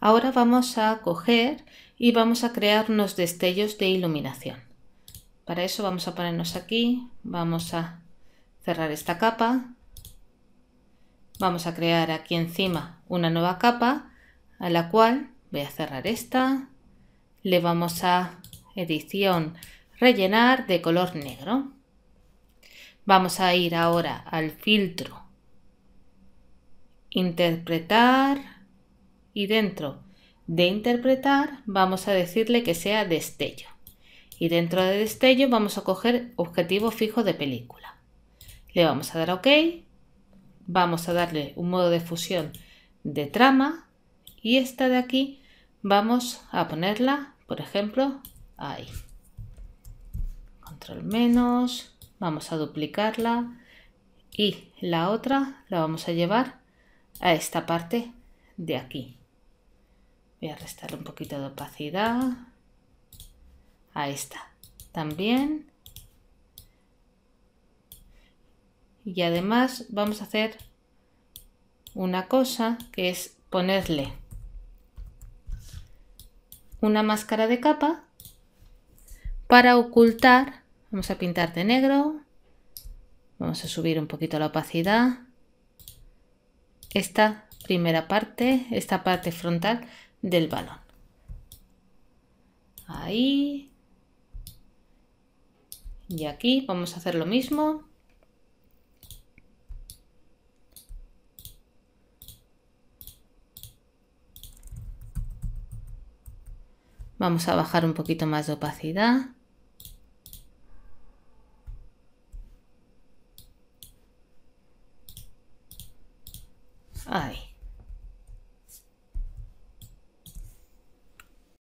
Ahora vamos a coger y vamos a crear unos destellos de iluminación. Para eso vamos a ponernos aquí, vamos a cerrar esta capa, vamos a crear aquí encima una nueva capa a la cual voy a cerrar esta, le vamos a edición rellenar de color negro. Vamos a ir ahora al filtro, interpretar, y dentro de interpretar vamos a decirle que sea destello. Y dentro de destello vamos a coger objetivo fijo de película. Le vamos a dar OK. Vamos a darle un modo de fusión de trama. Y esta de aquí vamos a ponerla, por ejemplo, ahí. Control menos. Vamos a duplicarla. Y la otra la vamos a llevar a esta parte de aquí. Voy a restar un poquito de opacidad. a esta También. Y además vamos a hacer una cosa que es ponerle una máscara de capa para ocultar. Vamos a pintar de negro. Vamos a subir un poquito la opacidad. Esta primera parte, esta parte frontal del balón. Ahí. Y aquí vamos a hacer lo mismo. Vamos a bajar un poquito más de opacidad.